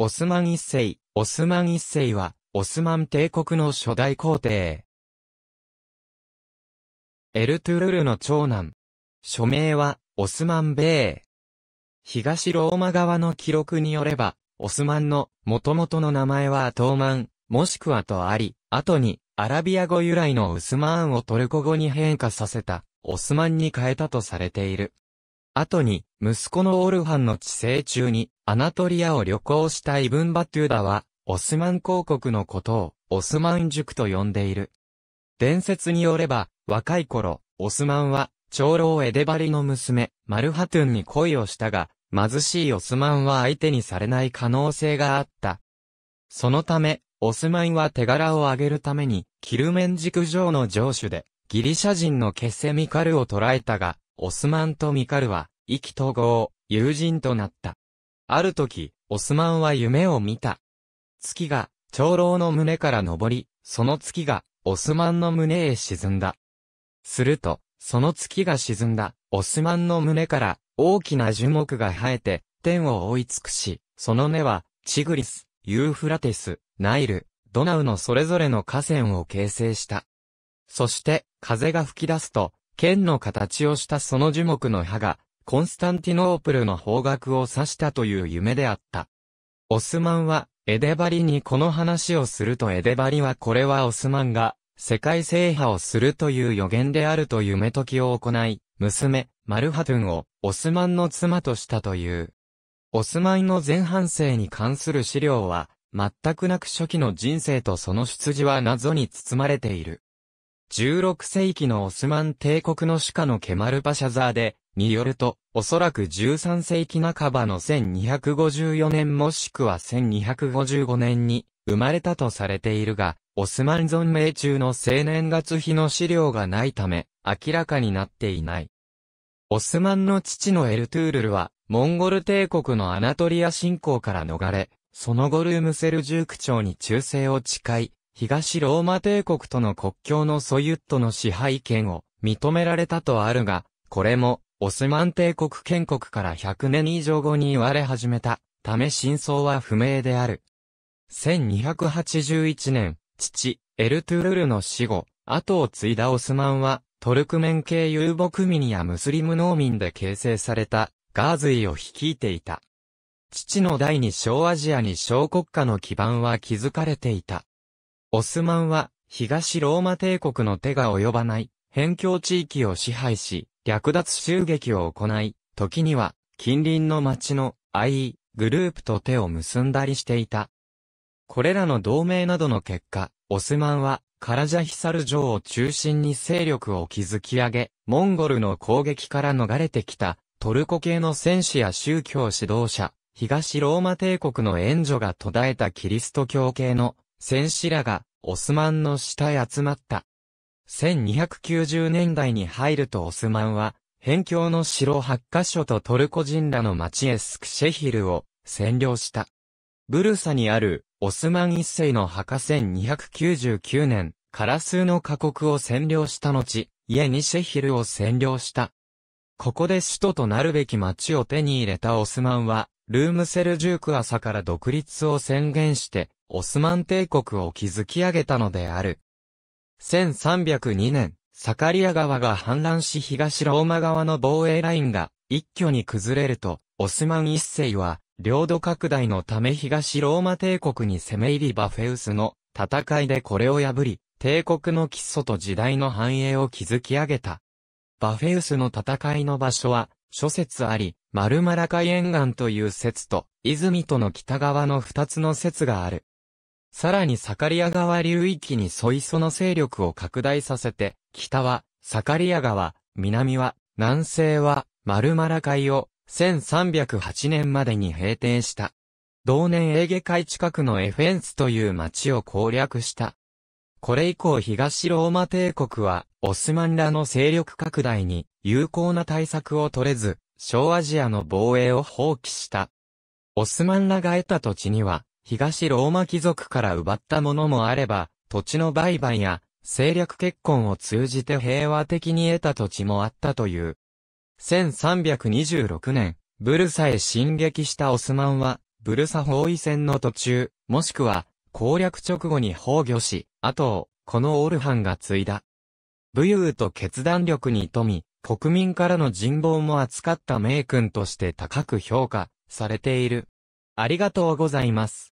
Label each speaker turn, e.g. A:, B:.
A: オスマン一世、オスマン一世は、オスマン帝国の初代皇帝。エルトゥルルの長男。署名は、オスマンベー。東ローマ側の記録によれば、オスマンの元々の名前はアトーマン、もしくはとあり、後にアラビア語由来のウスマーンをトルコ語に変化させた、オスマンに変えたとされている。後に、息子のオルハンの治世中に、アナトリアを旅行したイブン・バトゥーダは、オスマン公国のことを、オスマン塾と呼んでいる。伝説によれば、若い頃、オスマンは、長老エデバリの娘、マルハトゥンに恋をしたが、貧しいオスマンは相手にされない可能性があった。そのため、オスマンは手柄を上げるために、キルメン塾上の城主で、ギリシャ人のケセミカルを捕らえたが、オスマンとミカルは、意気投合、友人となった。ある時、オスマンは夢を見た。月が、長老の胸から昇り、その月が、オスマンの胸へ沈んだ。すると、その月が沈んだ、オスマンの胸から、大きな樹木が生えて、天を覆い尽くし、その根は、チグリス、ユーフラテス、ナイル、ドナウのそれぞれの河川を形成した。そして、風が吹き出すと、剣の形をしたその樹木の葉が、コンスタンティノープルの方角を指したという夢であった。オスマンは、エデバリにこの話をするとエデバリはこれはオスマンが、世界制覇をするという予言であると夢解きを行い、娘、マルハトゥンを、オスマンの妻としたという。オスマンの前半生に関する資料は、全くなく初期の人生とその出自は謎に包まれている。16世紀のオスマン帝国の主家のケマルパシャザーで、によると、おそらく13世紀半ばの1254年もしくは1255年に生まれたとされているが、オスマン存命中の青年月日の資料がないため、明らかになっていない。オスマンの父のエルトゥールルは、モンゴル帝国のアナトリア侵攻から逃れ、その後ルームセルジューク朝に忠誠を誓い、東ローマ帝国との国境のソユットの支配権を認められたとあるが、これもオスマン帝国建国から100年以上後に言われ始めた、ため真相は不明である。1281年、父、エルトゥルルの死後、後を継いだオスマンは、トルクメン系遊牧民やムスリム農民で形成された、ガーズイを率いていた。父の代に小アジアに小国家の基盤は築かれていた。オスマンは、東ローマ帝国の手が及ばない、辺境地域を支配し、略奪襲撃を行い、時には近隣の町の IE グループと手を結んだりしていた。これらの同盟などの結果、オスマンはカラジャヒサル城を中心に勢力を築き上げ、モンゴルの攻撃から逃れてきたトルコ系の戦士や宗教指導者、東ローマ帝国の援助が途絶えたキリスト教系の戦士らがオスマンの下へ集まった。1290年代に入るとオスマンは、辺境の城8カ所とトルコ人らの町エスクシェヒルを占領した。ブルサにあるオスマン一世の墓1299年ラスーの家国を占領した後、イエニシェヒルを占領した。ここで首都となるべき町を手に入れたオスマンは、ルームセルジューク朝から独立を宣言して、オスマン帝国を築き上げたのである。1302年、サカリア川が氾濫し東ローマ側の防衛ラインが一挙に崩れると、オスマン一世は、領土拡大のため東ローマ帝国に攻め入りバフェウスの戦いでこれを破り、帝国の基礎と時代の繁栄を築き上げた。バフェウスの戦いの場所は、諸説あり、マルマラ海沿岸という説と、泉との北側の二つの説がある。さらにサカリア川流域にソいその勢力を拡大させて、北はサカリア川、南は、南西はマルマラ海を1308年までに平定した。同年エーゲ海近くのエフェンスという町を攻略した。これ以降東ローマ帝国は、オスマンらの勢力拡大に有効な対策を取れず、小アジアの防衛を放棄した。オスマンらが得た土地には、東ローマ貴族から奪ったものもあれば、土地の売買や政略結婚を通じて平和的に得た土地もあったという。1326年、ブルサへ進撃したオスマンは、ブルサ包囲戦の途中、もしくは、攻略直後に崩御し、後を、このオルハンが継いだ。武勇と決断力に富み、国民からの人望も扱った名君として高く評価されている。ありがとうございます。